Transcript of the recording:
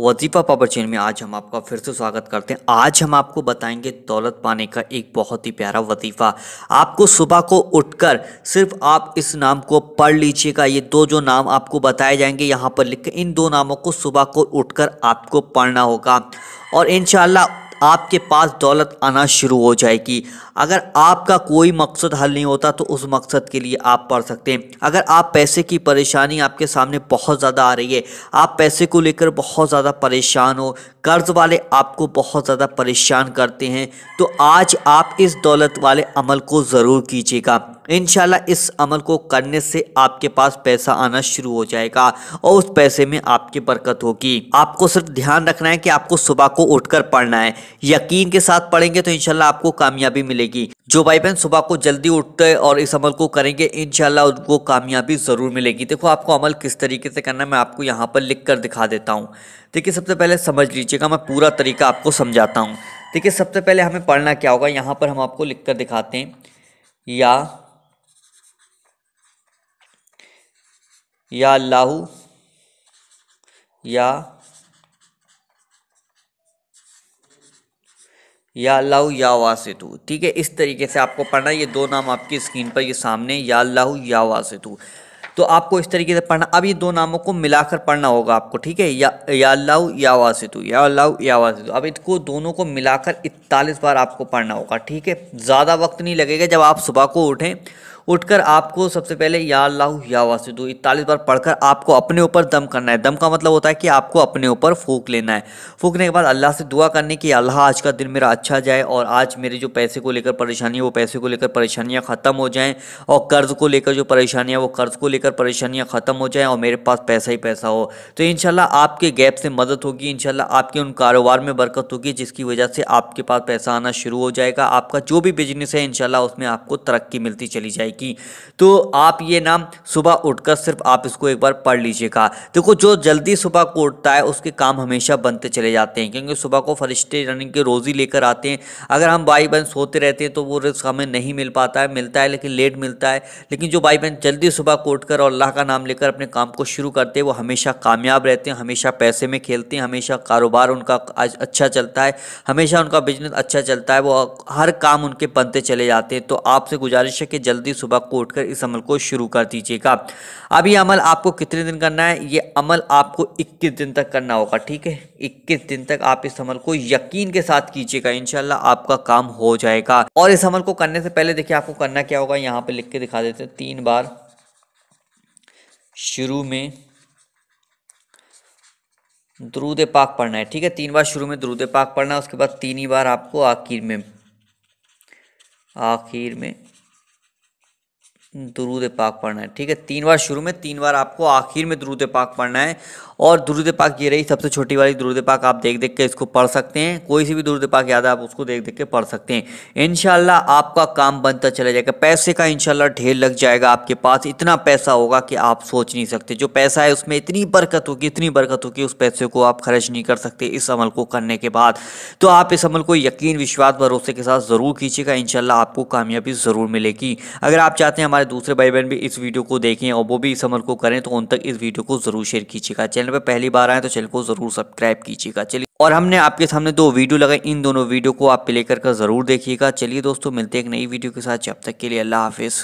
वजीफा पावर चैन में आज हम आपका फिर से स्वागत करते हैं आज हम आपको बताएंगे दौलत पाने का एक बहुत ही प्यारा वजीफा आपको सुबह को उठकर सिर्फ आप इस नाम को पढ़ लीजिएगा ये दो जो नाम आपको बताए जाएंगे यहाँ पर लिख इन दो नामों को सुबह को उठकर आपको पढ़ना होगा और इन आपके पास दौलत आना शुरू हो जाएगी अगर आपका कोई मकसद हल नहीं होता तो उस मकसद के लिए आप पढ़ सकते हैं अगर आप पैसे की परेशानी आपके सामने बहुत ज़्यादा आ रही है आप पैसे को लेकर बहुत ज़्यादा परेशान हो कर्ज़ वाले आपको बहुत ज़्यादा परेशान करते हैं तो आज आप इस दौलत वाले अमल को ज़रूर कीजिएगा इन इस अमल को करने से आपके पास पैसा आना शुरू हो जाएगा और उस पैसे में आपकी बरकत होगी आपको सिर्फ ध्यान रखना है कि आपको सुबह को उठकर पढ़ना है यकीन के साथ पढ़ेंगे तो इनशाला आपको कामयाबी मिलेगी जो भाई बहन सुबह को जल्दी उठते और इस अमल को करेंगे इनशाला उनको कामयाबी ज़रूर मिलेगी देखो आपको अमल किस तरीके से करना है मैं आपको यहाँ पर लिख कर दिखा देता हूँ देखिए सबसे पहले समझ लीजिए कीजिएगा मैं पूरा तरीका आपको समझाता हूँ है सबसे पहले हमें पढ़ना क्या होगा यहाँ पर हम आपको लिख कर दिखाते हैं या या अल्लाह या या अल्लाह या वासितु ठीक है इस तरीके से आपको पढ़ना ये दो नाम आपकी स्क्रीन पर ये सामने या अल्लाह या वासितु तो आपको इस तरीके से पढ़ना अब ये दो नामों को मिलाकर पढ़ना होगा आपको ठीक है या या या वासितु या लाऊ या वासितु अब इसको दोनों को मिलाकर इकतालीस बार आपको पढ़ना होगा ठीक है ज़्यादा वक्त नहीं लगेगा जब आप सुबह को उठें उठकर आपको सबसे पहले या अल्लाह या वासदू इकतालीस बार पढ़कर आपको अपने ऊपर दम करना है दम का मतलब होता है कि आपको अपने ऊपर फूक लेना है फूकने के बाद अल्लाह से दुआ करनी कि अल्लाह आज का दिन मेरा अच्छा जाए और आज मेरे जो पैसे को लेकर परेशानी वो पैसे को लेकर परेशानियाँ ख़त्म हो जाएँ और कर्ज़ को लेकर जो परेशानियाँ वो कर्ज़ को लेकर परेशानियाँ ख़त्म हो जाएँ और मेरे पास पैसा ही पैसा हो तो इन आपके गैप से मदद होगी इन आपके उन कारोबार में बरकत होगी जिसकी वजह से आपके पास पैसा आना शुरू हो जाएगा आपका जो भी बिजनेस है इनशाला उसमें आपको तरक्की मिलती चली जाएगी की तो आप ये नाम सुबह उठकर सिर्फ आप इसको एक बार पढ़ लीजिएगा देखो जो जल्दी सुबह को उठता है उसके काम हमेशा बनते चले जाते हैं क्योंकि सुबह को फरिश्ते रनिंग के रोज़ ही लेकर आते हैं अगर हम भाई बहन सोते रहते हैं तो वो रिस्क हमें नहीं मिल पाता है मिलता है लेकिन लेट मिलता है लेकिन जो भाई बहन जल्दी सुबह को उठकर और अल्लाह का नाम लेकर अपने काम को शुरू करते हैं वो हमेशा कामयाब रहते हैं हमेशा पैसे में खेलते हैं हमेशा कारोबार उनका अच्छा चलता है हमेशा उनका बिजनेस अच्छा चलता है वो हर काम उनके बनते चले जाते हैं तो आपसे गुजारिश है कि जल्दी सुबह सुबह कोट कर इस अमल को शुरू कर दीजिएगा अब ये अमल आपको कितने दिन करना है ये अमल आपको 21 दिन तक करना होगा ठीक है 21 दिन तक आप इस अमल को यकीन के साथ कीजिएगा इनशाला आपका काम हो जाएगा और इस अमल को करने से पहले देखिए आपको करना क्या होगा यहाँ पर लिख के दिखा देते हैं तीन बार शुरू में द्रूद पाक पढ़ना है ठीक है तीन बार शुरू में द्रूद पाक पढ़ना है उसके बाद तीन ही बार आपको आखिर में आखिर में दुरूद पाक पढ़ना है ठीक है तीन बार शुरू में तीन बार आपको आखिर में दुरूद पाक पढ़ना है और दुरूद पाक ये रही सबसे छोटी वाली दुरूद पाक आप देख देख के इसको पढ़ सकते हैं कोई सी भी दुरूद पाक याद है आप उसको देख देख के पढ़ सकते हैं इन आपका काम बनता चला जाएगा पैसे का इनशाला ढेर लग जाएगा आपके पास इतना पैसा होगा कि आप सोच नहीं सकते जो पैसा है उसमें इतनी बरकत होगी इतनी बरकत होगी उस पैसे को आप खर्च नहीं कर सकते इस अमल को करने के बाद तो आप इस अमल को यकीन विश्वास भरोसे के साथ ज़रूर कीजिएगा इन आपको कामयाबी ज़रूर मिलेगी अगर आप चाहते हैं हमारे दूसरे भाई बहन भी इस वीडियो को देखें और वो भी इस अमल को करें तो उन तक इस वीडियो को जरूर शेयर कीजिएगा चैनल पर पहली बार आए तो चैनल को जरूर सब्सक्राइब कीजिएगा चलिए और हमने आपके सामने दो वीडियो लगाए इन दोनों वीडियो को आप प्ले कर जरूर देखिएगा चलिए दोस्तों मिलते हैं एक नई वीडियो के साथ जब तक के लिए अल्लाह हाफिज़